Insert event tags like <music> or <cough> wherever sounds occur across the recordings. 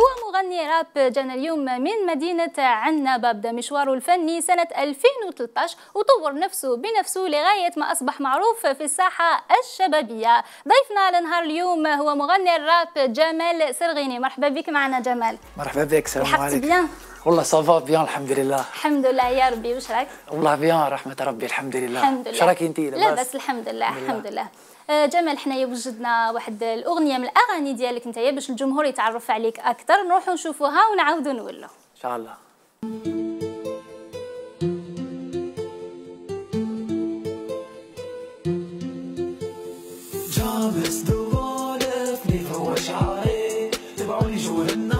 هو مغني راب جانا اليوم من مدينة عنابة بدأ مشواره الفني سنة 2013 وطور نفسه بنفسه لغاية ما أصبح معروف في الساحة الشبابية ضيفنا على نهار اليوم هو مغني الراب جمال سرغيني مرحبا بك معنا جمال مرحبا بك سلام عليكم والله صافا بيان الحمد لله الحمد لله يا ربي واش راك والله بيان رحمه ربي الحمد لله الحمد لله راكي انت لاباس لاباس الحمد لله الحمد لله آه، جمال حنايا وجدنا واحد الاغنيه من الاغاني ديالك نتايا باش الجمهور يتعرف عليك اكثر نروحوا نشوفوها ونعاودوا نولوا ان شاء الله جامس دوالفني هو شعاري تبعوني جوه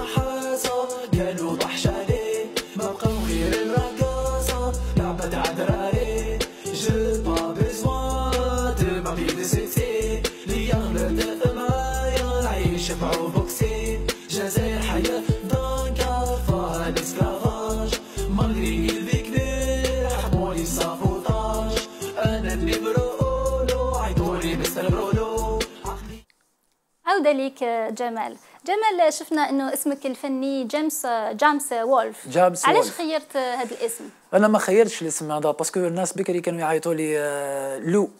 يسمعوا بوكسين جزائر حياة دانكار فيها الاسكلافاج مالغري انا اللي برولو مستر برولو عودة ليك جمال جمال شفنا انه اسمك الفني جيمس جامس وولف جامس علاش خيرت هذا الاسم انا ما خيرتش الاسم هذا باسكو الناس بكري كانوا يعيطوا لي آه، لو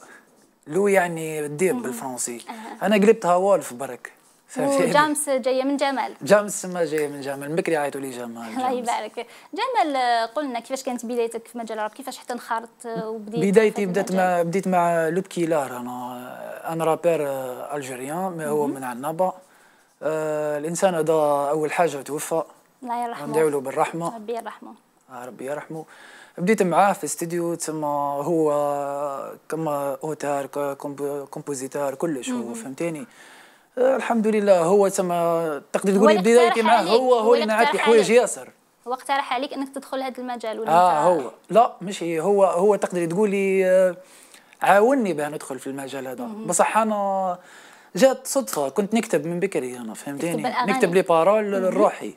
لو يعني الديب بالفرنسي انا قلبتها وولف برك وجامس جايه من جمال جامس ما جايه من جمال بكري عيطوا لي جمال <laughs> الله يبارك جمال قلنا كيفاش كانت بدايتك في مجال الراب كيفاش حتى انخرطت آه، وبديت بدايتي بدات مع بديت مع لوب كيلار انا انا رابير آه، الجيريان ما هو من عنابه آه الانسان هذا اول حاجه توفى الله يرحمه ندعو له بالرحمه ربي يرحمه آه ربي يرحمه بديت معاه في استديو تسمى هو كما اوتار كومبوزيتار كلش هو فهمتيني آه، الحمد لله هو تما تقدر تقولي بدايتي معاه هو هو اللي معاك حوايج ياسر هو اقترح عليك انك تدخل هذا المجال ولا اه هو لا ماشي هو هو تقدري تقولي آه، عاوني باه ندخل في المجال هذا بصح انا جات صدفه كنت نكتب من بكري انا فهمتيني نكتب لي بارول لروحي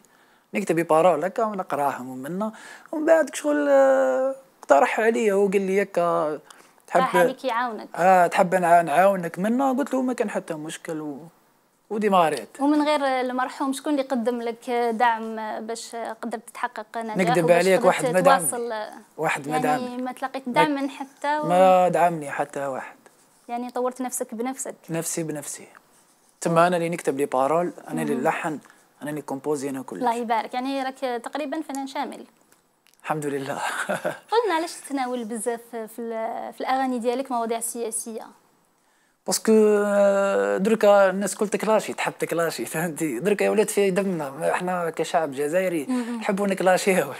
نكتب لي بارول هكا ونقراهم ومنا ومن بعد شغل اقترح آه، عليا هو قال لي هكا تحب عليك يعاونك اه تحب نعاونك منا قلت له ما كان حتى مشكل و... وديماريت ومن غير المرحوم شكون اللي قدم لك دعم باش قدرت تحقق نجاح نكذب عليك واحد ما دعم واحد ما دعم يعني ما تلاقيت دعما حتى و... ما دعمني حتى واحد يعني طورت نفسك بنفسك نفسي بنفسي تما انا اللي نكتب لي بارول انا اللي نلحن انا اللي كومبوزي انا كل الله يبارك يعني راك تقريبا فنان شامل الحمد لله <laughs> قلنا علاش تتناول بزاف في, في الاغاني ديالك مواضيع سياسيه باسكو آه، دركا الناس الكل تكلاشي تحب تكلاشي فهمتي دركا يا ولاد في دمنا احنا كشعب جزائري نحبوا نكلاشيو <laughs>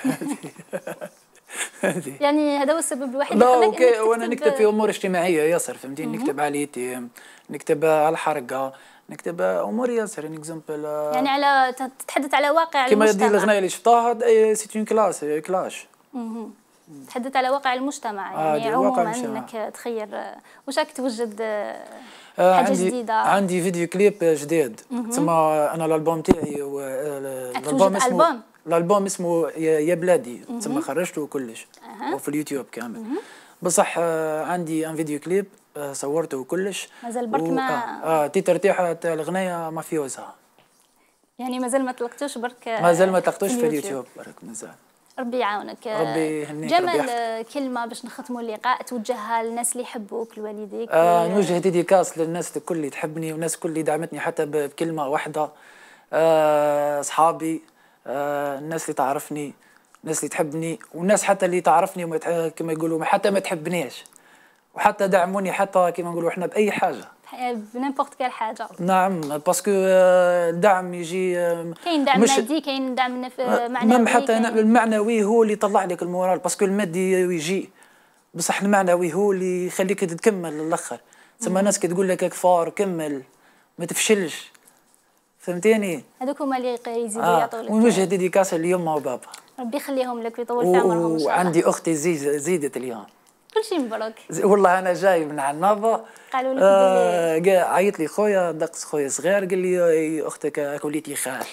يعني هذا هو السبب الوحيد لا اوكي وانا نكتب في امور اجتماعيه ياسر فهمتي نكتب على اليتيم نكتب على الحرقه نكتب امور ياسر ان اكزومبل آه، يعني على تتحدث على واقع كما دي الغنايه اللي شفتها آه، سيت اون كلاس كلاش تحدث على واقع المجتمع آه، يعني آه عموما انك تخير آه، واش راك توجد آه،, آه حاجه عندي جديده عندي فيديو كليب جديد تسمى انا الالبوم تاعي الالبوم اسمه ألبوم. الالبوم اسمه يا بلادي تسمى خرجته وكلش أه. وفي اليوتيوب كامل بصح عندي ان فيديو كليب صورته وكلش مازال برك ما آه. آه. تيتر تاع الغنيه مافيوزا يعني مازال ما طلقتوش برك مازال ما طلقتوش في اليوتيوب برك مازال ربي يعاونك ربي يهنيك جمال ربي كلمه باش نختموا اللقاء توجهها للناس اللي يحبوك لوالديك آه نوجه ديديكاس للناس الكل اللي تحبني والناس الكل اللي دعمتني حتى بكلمه واحده آه، اصحابي آه آه الناس اللي تعرفني الناس اللي تحبني والناس حتى اللي تعرفني كما يقولوا حتى ما تحبنيش وحتى دعموني حتى كما نقولوا احنا باي حاجه بنيمبورت كال حاجه نعم باسكو الدعم آه، يجي آه، كاين دعم مش مادي كاين دعم آه، معنوي مم حتى كاين... المعنوي هو اللي يطلع لك المورال باسكو المادي يجي بصح المعنوي هو اللي يخليك تكمل للاخر تسمى الناس كي تقول لك كفار كمل ما تفشلش فهمتيني هذوك هما اللي يزيدوا آه. يعطوا لك ونوجه ديديكاس اليوم وبابا ربي يخليهم لك ويطول في عمرهم وعندي اختي زيد زيدت اليوم كل شيء مبروك والله انا جاي من عنابه قالوا لك آه عيط لي خويا دقس خويا صغير قال لي اختك وليتي خال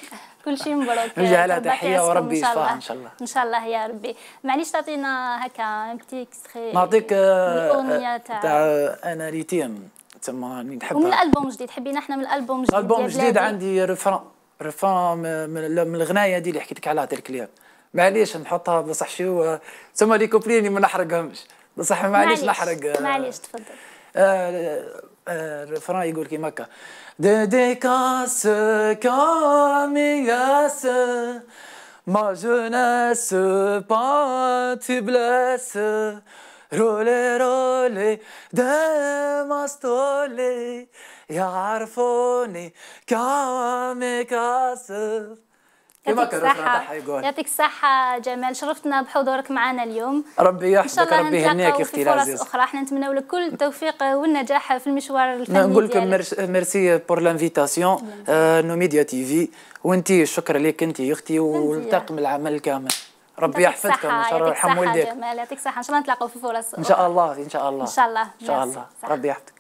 كل شيء مبروك نجعلها تحيه وربي يشفاها ان شاء الله ان شاء الله يا ربي معليش تعطينا هكا بتي اكستري نعطيك آه، آه، تاع آه، انا ريتيم تما يعني نحبها ومن الالبوم الجديد حبينا احنا من الالبوم الجديد الالبوم الجديد عندي ريفران ريفران من الغنايه دي اللي حكيت لك عليها تاع معليش نحطها بصح شو تسمى لي كوبليني ما نحرقهمش بصح معليش نحرق معليش تفضل الفران آه، آه، آه، يقول كيما هكا ديديكاس كامياس ما جوناس با بلاس رولي رولي داماستولي يعرفوني كاميكاس كما كرهنا يعطيك الصحة جمال شرفتنا بحضورك معنا اليوم ربي يحفظك ربي يهنيك اختي العزيز فرص اخرى احنا نتمناو لك كل التوفيق والنجاح في المشوار الفني نقول لكم ميرسي بور لانفيتاسيون نعم. آه، نو ميديا تي في وانت شكرا لك انت اختي والطاقم العمل كامل ربي يحفظكم ان شاء الله يرحم والديك يعطيك الصحة ان شاء الله نتلاقاو في فرص ان شاء الله ان شاء الله ان شاء الله ان شاء الله ربي يحفظك